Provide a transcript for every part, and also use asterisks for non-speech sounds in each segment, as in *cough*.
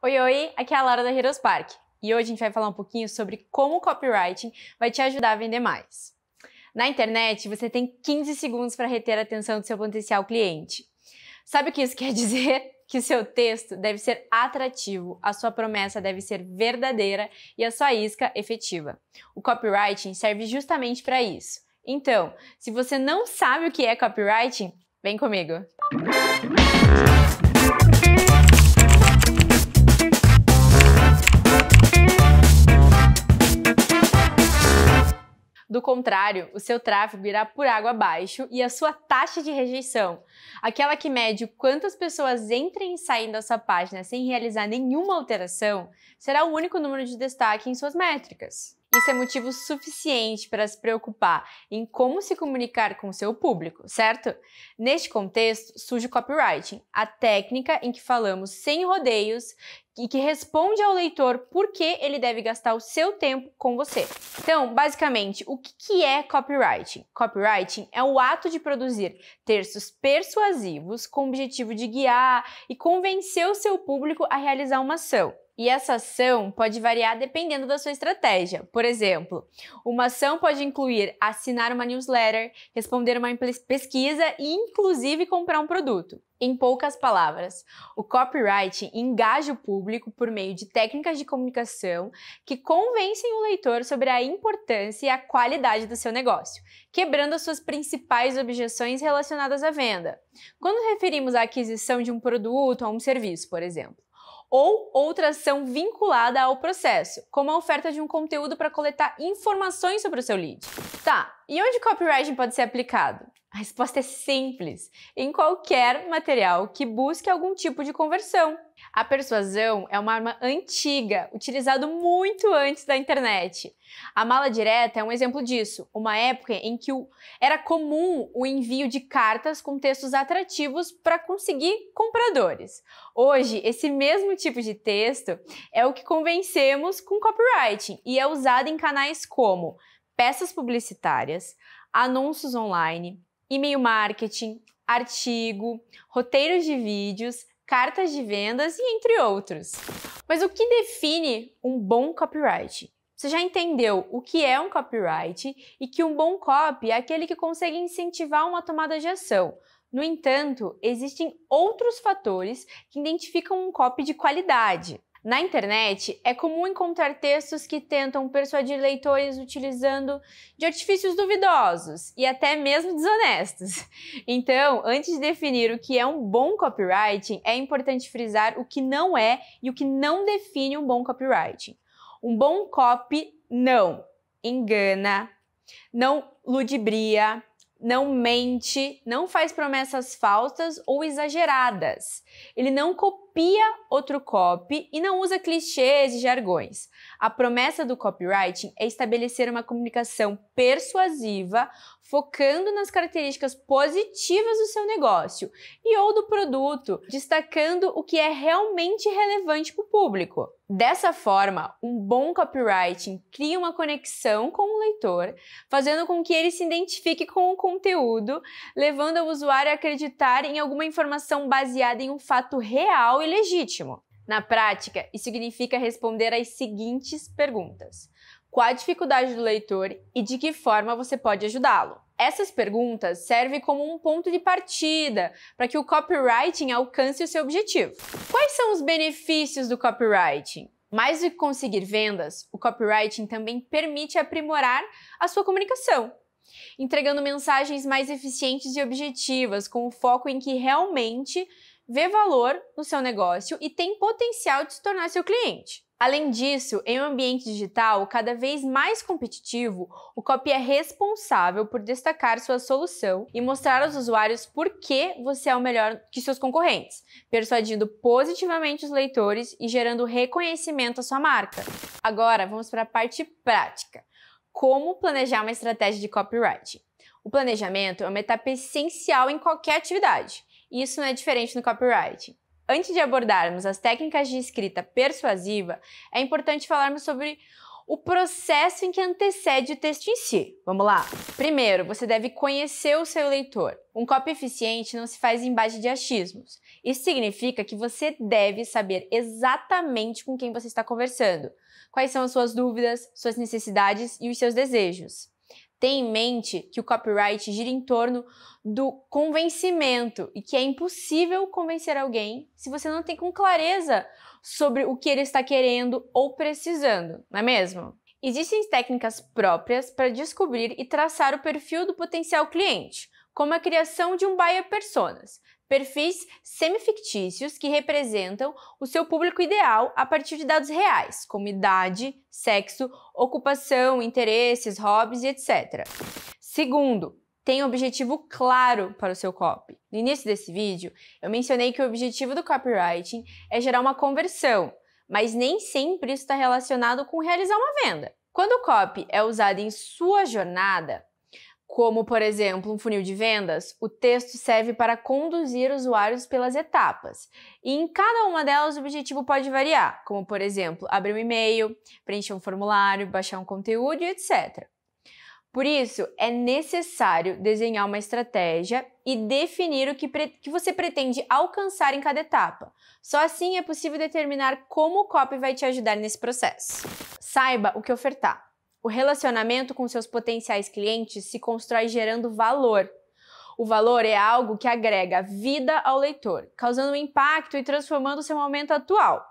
Oi, oi, aqui é a Laura da Heroes Park e hoje a gente vai falar um pouquinho sobre como o copywriting vai te ajudar a vender mais. Na internet, você tem 15 segundos para reter a atenção do seu potencial cliente. Sabe o que isso *laughs* quer dizer? que seu texto deve ser atrativo, a sua promessa deve ser verdadeira e a sua isca efetiva. O copywriting serve justamente para isso. Então, se você não sabe o que é copywriting, vem comigo. Do contrário, o seu tráfego irá por água abaixo e a sua taxa de rejeição, aquela que mede quantas pessoas entram e saem da sua página sem realizar nenhuma alteração, será o único número de destaque em suas métricas. Isso é motivo suficiente para se preocupar em como se comunicar com seu público, certo? Neste contexto, surge o copywriting, a técnica em que falamos sem rodeios e que responde ao leitor por que ele deve gastar o seu tempo com você. Então, basicamente, o que é copywriting? Copywriting é o ato de produzir textos persuasivos com o objetivo de guiar e convencer o seu público a realizar uma ação. E essa ação pode variar dependendo da sua estratégia. Por exemplo, uma ação pode incluir assinar uma newsletter, responder uma pesquisa e, inclusive, comprar um produto. Em poucas palavras, o copyright engaja o público por meio de técnicas de comunicação que convencem o leitor sobre a importância e a qualidade do seu negócio, quebrando as suas principais objeções relacionadas à venda. Quando referimos à aquisição de um produto ou um serviço, por exemplo, ou outra ação vinculada ao processo, como a oferta de um conteúdo para coletar informações sobre o seu lead. Tá, e onde copyright pode ser aplicado? A resposta é simples: em qualquer material que busque algum tipo de conversão. A persuasão é uma arma antiga, utilizada muito antes da internet. A mala direta é um exemplo disso, uma época em que era comum o envio de cartas com textos atrativos para conseguir compradores. Hoje, esse mesmo tipo de texto é o que convencemos com copywriting e é usado em canais como peças publicitárias, anúncios online, e-mail marketing, artigo, roteiros de vídeos, cartas de vendas e entre outros. Mas o que define um bom copyright? Você já entendeu o que é um copyright e que um bom copy é aquele que consegue incentivar uma tomada de ação. No entanto, existem outros fatores que identificam um copy de qualidade. Na internet, é comum encontrar textos que tentam persuadir leitores utilizando de artifícios duvidosos e até mesmo desonestos. Então, antes de definir o que é um bom copywriting, é importante frisar o que não é e o que não define um bom copywriting. Um bom copy não engana, não ludibria, não mente, não faz promessas falsas ou exageradas. Ele não copia copia outro copy e não usa clichês e jargões. A promessa do copywriting é estabelecer uma comunicação persuasiva focando nas características positivas do seu negócio e ou do produto, destacando o que é realmente relevante para o público. Dessa forma, um bom copywriting cria uma conexão com o leitor, fazendo com que ele se identifique com o conteúdo, levando o usuário a acreditar em alguma informação baseada em um fato real e legítimo. Na prática, isso significa responder às seguintes perguntas: qual a dificuldade do leitor e de que forma você pode ajudá-lo. Essas perguntas servem como um ponto de partida para que o copywriting alcance o seu objetivo. Quais são os benefícios do copywriting? Mais do que conseguir vendas, o copywriting também permite aprimorar a sua comunicação, entregando mensagens mais eficientes e objetivas, com o foco em que realmente vê valor no seu negócio e tem potencial de se tornar seu cliente. Além disso, em um ambiente digital cada vez mais competitivo, o copy é responsável por destacar sua solução e mostrar aos usuários por que você é o melhor que seus concorrentes, persuadindo positivamente os leitores e gerando reconhecimento à sua marca. Agora, vamos para a parte prática. Como planejar uma estratégia de copyright? O planejamento é uma etapa essencial em qualquer atividade. Isso não é diferente no copyright. Antes de abordarmos as técnicas de escrita persuasiva, é importante falarmos sobre o processo em que antecede o texto em si. Vamos lá? Primeiro, você deve conhecer o seu leitor. Um copy eficiente não se faz em base de achismos. Isso significa que você deve saber exatamente com quem você está conversando, quais são as suas dúvidas, suas necessidades e os seus desejos. Tenha em mente que o copyright gira em torno do convencimento e que é impossível convencer alguém se você não tem com clareza sobre o que ele está querendo ou precisando, não é mesmo? Existem técnicas próprias para descobrir e traçar o perfil do potencial cliente, como a criação de um buyer personas, perfis semifictícios que representam o seu público ideal a partir de dados reais, como idade, sexo, ocupação, interesses, hobbies e etc. Segundo, tem um objetivo claro para o seu copy. No início desse vídeo, eu mencionei que o objetivo do copywriting é gerar uma conversão, mas nem sempre isso está relacionado com realizar uma venda. Quando o copy é usado em sua jornada, como, por exemplo, um funil de vendas, o texto serve para conduzir usuários pelas etapas. E em cada uma delas o objetivo pode variar, como, por exemplo, abrir um e-mail, preencher um formulário, baixar um conteúdo etc. Por isso, é necessário desenhar uma estratégia e definir o que, que, você pretende alcançar em cada etapa. Só assim é possível determinar como o copy vai te ajudar nesse processo. Saiba o que ofertar. O relacionamento com seus potenciais clientes se constrói gerando valor. O valor é algo que agrega vida ao leitor, causando um impacto e transformando seu momento atual.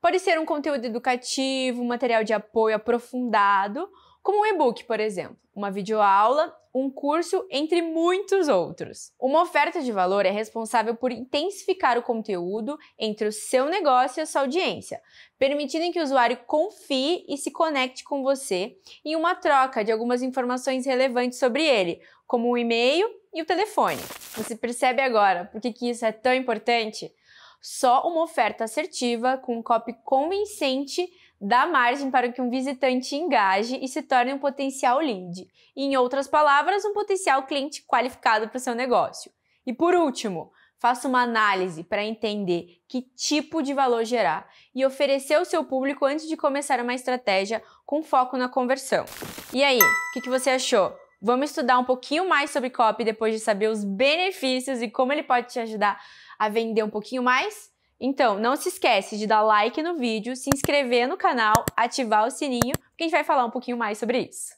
Pode ser um conteúdo educativo, um material de apoio aprofundado como um e-book, por exemplo, uma videoaula, um curso, entre muitos outros. Uma oferta de valor é responsável por intensificar o conteúdo entre o seu negócio e a sua audiência, permitindo que o usuário confie e se conecte com você em uma troca de algumas informações relevantes sobre ele, como o e-mail e o telefone. Você percebe agora por que isso é tão importante? Só uma oferta assertiva, com um copy convincente, dá margem para que um visitante engaje e se torne um potencial lead. em outras palavras, um potencial cliente qualificado para o seu negócio. E por último, faça uma análise para entender que tipo de valor gerar e oferecer ao seu público antes de começar uma estratégia com foco na conversão. E aí, o que, que você achou? Vamos estudar um pouquinho mais sobre copy depois de saber os benefícios e como ele pode te ajudar a vender um pouquinho mais? Então, não se esquece de dar like no vídeo, se inscrever no canal, ativar o sininho, porque a gente vai falar um pouquinho mais sobre isso.